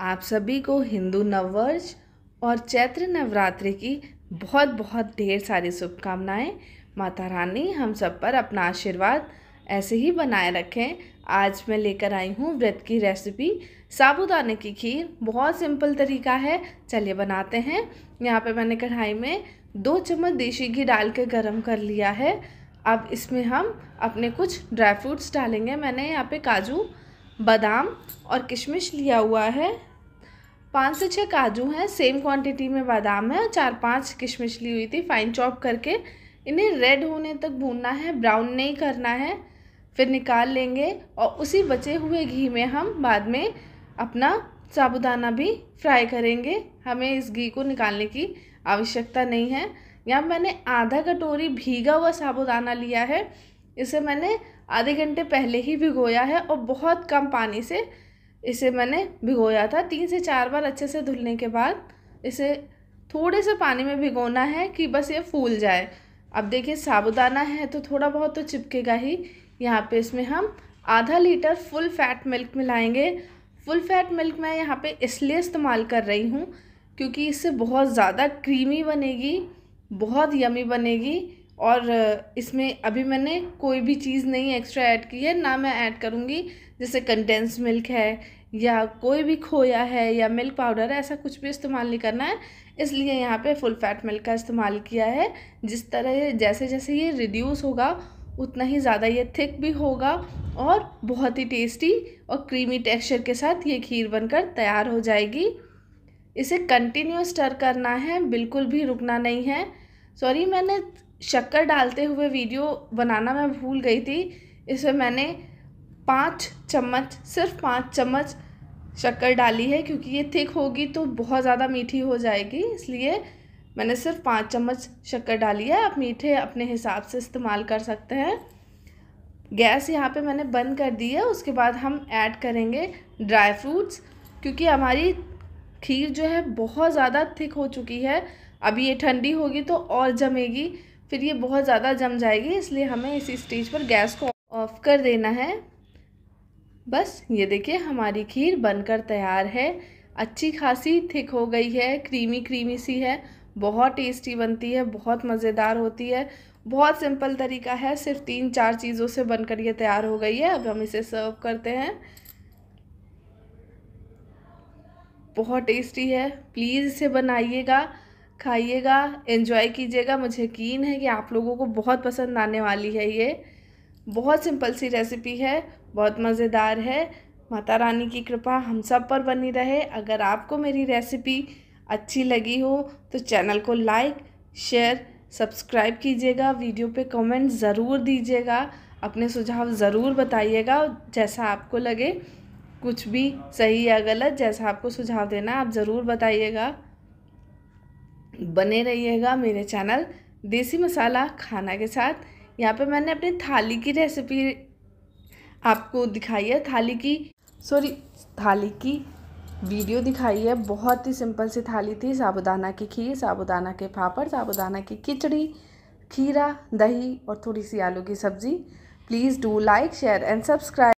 आप सभी को हिंदू नववर्ष और चैत्र नवरात्रि की बहुत बहुत ढेर सारी शुभकामनाएं माता रानी हम सब पर अपना आशीर्वाद ऐसे ही बनाए रखें आज मैं लेकर आई हूँ व्रत की रेसिपी साबुदाने की खीर बहुत सिंपल तरीका है चलिए बनाते हैं यहाँ पे मैंने कढ़ाई में दो चम्मच देसी घी डाल के गर्म कर लिया है अब इसमें हम अपने कुछ ड्राई फ्रूट्स डालेंगे मैंने यहाँ पे काजू बादाम और किशमिश लिया हुआ है पाँच से छः काजू हैं सेम क्वांटिटी में बादाम है चार पांच किशमिश ली हुई थी फाइन चॉप करके इन्हें रेड होने तक भूनना है ब्राउन नहीं करना है फिर निकाल लेंगे और उसी बचे हुए घी में हम बाद में अपना साबुदाना भी फ्राई करेंगे हमें इस घी को निकालने की आवश्यकता नहीं है यहाँ मैंने आधा कटोरी भीगा हुआ साबुदाना लिया है इसे मैंने आधे घंटे पहले ही भिगोया है और बहुत कम पानी से इसे मैंने भिगोया था तीन से चार बार अच्छे से धुलने के बाद इसे थोड़े से पानी में भिगोना है कि बस ये फूल जाए अब देखिए साबुदाना है तो थोड़ा बहुत तो चिपकेगा ही यहाँ पे इसमें हम आधा लीटर फुल फैट मिल्क मिलाएंगे फुल फैट मिल्क मैं यहाँ पे इसलिए इस्तेमाल कर रही हूँ क्योंकि इससे बहुत ज़्यादा क्रीमी बनेगी बहुत यमी बनेगी और इसमें अभी मैंने कोई भी चीज़ नहीं एक्स्ट्रा ऐड की है ना मैं ऐड करूँगी जैसे कंडेंस मिल्क है या कोई भी खोया है या मिल्क पाउडर है ऐसा कुछ भी इस्तेमाल नहीं करना है इसलिए यहाँ पे फुल फैट मिल्क का इस्तेमाल किया है जिस तरह जैसे जैसे ये रिड्यूस होगा उतना ही ज़्यादा ये थिक भी होगा और बहुत ही टेस्टी और क्रीमी टेक्सचर के साथ ये खीर बनकर तैयार हो जाएगी इसे कंटिन्यू स्टर करना है बिल्कुल भी रुकना नहीं है सॉरी मैंने शक्कर डालते हुए वीडियो बनाना मैं भूल गई थी इसमें मैंने पाँच चम्मच सिर्फ पाँच चम्मच शक्कर डाली है क्योंकि ये थिक होगी तो बहुत ज़्यादा मीठी हो जाएगी इसलिए मैंने सिर्फ पाँच चम्मच शक्कर डाली है आप मीठे अपने हिसाब से इस्तेमाल कर सकते हैं गैस यहाँ पे मैंने बंद कर दी है उसके बाद हम ऐड करेंगे ड्राई फ्रूट्स क्योंकि हमारी खीर जो है बहुत ज़्यादा थिक हो चुकी है अभी ये ठंडी होगी तो और जमेगी फिर ये बहुत ज़्यादा जम जाएगी इसलिए हमें इसी स्टेज पर गैस को ऑफ कर देना है बस ये देखिए हमारी खीर बनकर तैयार है अच्छी खासी थिक हो गई है क्रीमी क्रीमी सी है बहुत टेस्टी बनती है बहुत मज़ेदार होती है बहुत सिंपल तरीका है सिर्फ तीन चार चीज़ों से बनकर ये तैयार हो गई है अब हम इसे सर्व करते हैं बहुत टेस्टी है प्लीज़ इसे बनाइएगा खाइएगा एंजॉय कीजिएगा मुझे यकीन है कि आप लोगों को बहुत पसंद आने वाली है ये बहुत सिंपल सी रेसिपी है बहुत मज़ेदार है माता रानी की कृपा हम सब पर बनी रहे अगर आपको मेरी रेसिपी अच्छी लगी हो तो चैनल को लाइक शेयर सब्सक्राइब कीजिएगा वीडियो पे कमेंट ज़रूर दीजिएगा अपने सुझाव ज़रूर बताइएगा जैसा आपको लगे कुछ भी सही या गलत जैसा आपको सुझाव देना आप ज़रूर बताइएगा बने रहिएगा मेरे चैनल देसी मसाला खाना के साथ यहाँ पे मैंने अपनी थाली की रेसिपी आपको दिखाई है थाली की सॉरी थाली की वीडियो दिखाई है बहुत ही सिंपल सी थाली थी साबुदाना की खीर साबुदाना के पापड़ साबुदाना की खिचड़ी खीरा दही और थोड़ी सी आलू की सब्ज़ी please do like share and subscribe